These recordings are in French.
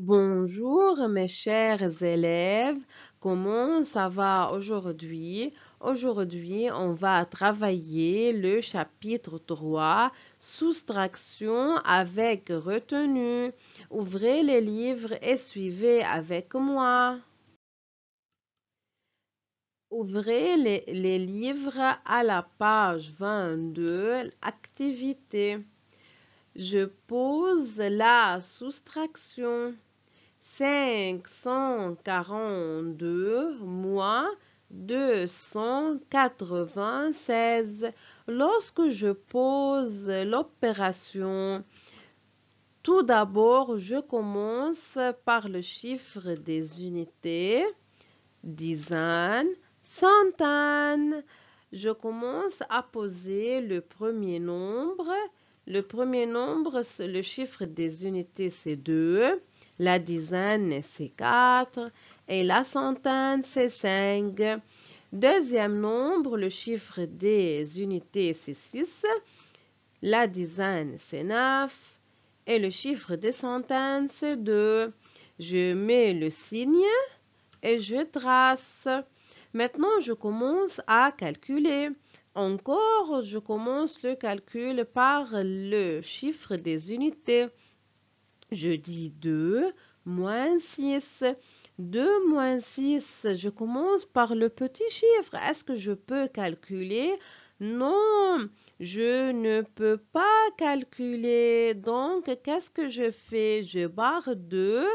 Bonjour mes chers élèves, comment ça va aujourd'hui? Aujourd'hui, on va travailler le chapitre 3, soustraction avec retenue. Ouvrez les livres et suivez avec moi. Ouvrez les, livres à la page 22, activité. Je pose la soustraction. 542 moins 296. Lorsque je pose l'opération, tout d'abord, je commence par le chiffre des unités, dizaines, centaines. Je commence à poser le premier nombre, le premier nombre, le chiffre des unités, c'est 2. La dizaine, c'est 4. Et la centaine, c'est 5. Deuxième nombre, le chiffre des unités, c'est 6. La dizaine, c'est 9. Et le chiffre des centaines, c'est 2. Je mets le signe et je trace. Maintenant, je commence à calculer. Encore, je commence le calcul par le chiffre des unités. Je dis 2 moins 6. 2 moins 6, je commence par le petit chiffre. Est-ce que je peux calculer Non, je ne peux pas calculer. Donc, qu'est-ce que je fais Je barre 2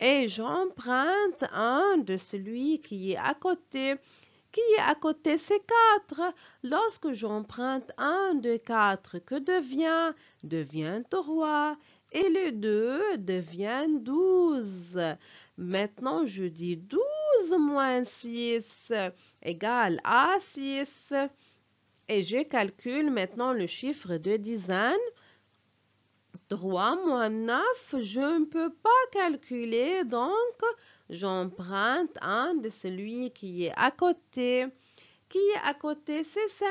et j'emprunte un de celui qui est à côté qui est à côté c'est 4. Lorsque j'emprunte 1, de 4, que devient Devient 3. Et le 2 devient 12. Maintenant, je dis 12 moins 6 égale à 6. Et je calcule maintenant le chiffre de dizaines. 3 moins 9, je ne peux pas calculer, donc j'emprunte 1 de celui qui est à côté. Qui est à côté, c'est 5.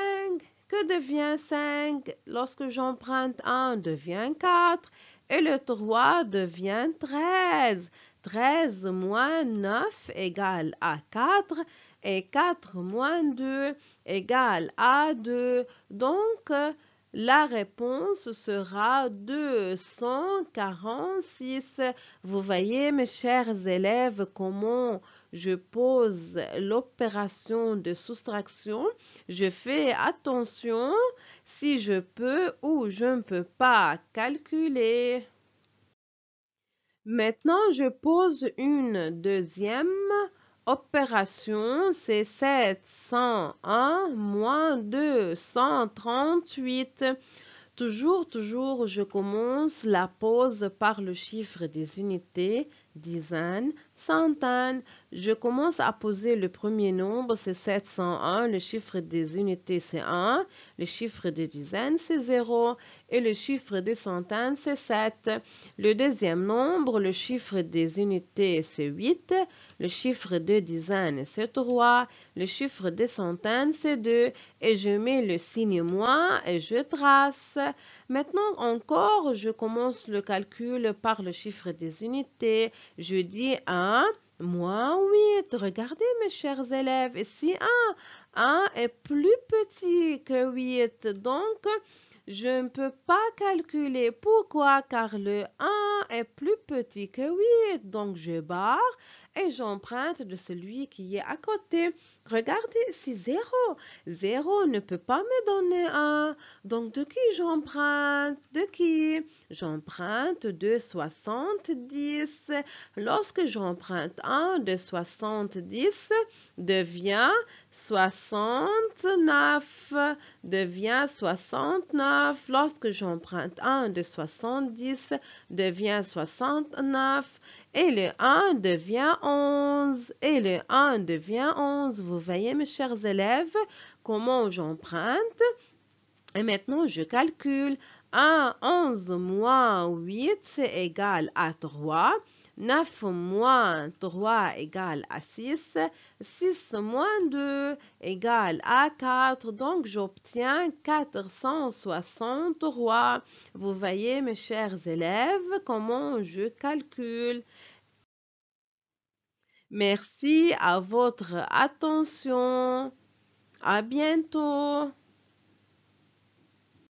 Que devient 5 lorsque j'emprunte 1 devient 4 et le 3 devient 13. 13 moins 9 égale à 4 et 4 moins 2 égale à 2. Donc, la réponse sera 246. Vous voyez, mes chers élèves, comment je pose l'opération de soustraction. Je fais attention si je peux ou je ne peux pas calculer. Maintenant, je pose une deuxième opération, c'est 701 moins 238. Toujours, toujours, je commence la pause par le chiffre des unités dizaines, centaines. Je commence à poser le premier nombre, c'est 701. Le chiffre des unités, c'est 1. Le chiffre des dizaines, c'est 0. Et le chiffre des centaines, c'est 7. Le deuxième nombre, le chiffre des unités, c'est 8. Le chiffre des dizaines, c'est 3. Le chiffre des centaines, c'est 2. Et je mets le signe moins et je trace. Maintenant encore, je commence le calcul par le chiffre des unités. Je dis 1 moins 8. Regardez mes chers élèves, ici 1. 1 est plus petit que 8. Donc, je ne peux pas calculer. Pourquoi? Car le 1 est plus petit que 8. Donc, je barre et j'emprunte de celui qui est à côté. Regardez, c'est zéro. Zéro ne peut pas me donner un. Donc de qui j'emprunte De qui J'emprunte de 70. Lorsque j'emprunte un de 70, devient 69. Devient 69. Lorsque j'emprunte un de 70, devient 69. Et le 1 devient 11. Et le 1 devient 11. Vous voyez, mes chers élèves, comment j'emprunte. Et maintenant, je calcule. 1, 11 moins 8, c'est égal à 3. 9 moins 3 égale à 6. 6 moins 2 égale à 4. Donc, j'obtiens 463. Vous voyez, mes chers élèves, comment je calcule. Merci à votre attention. À bientôt.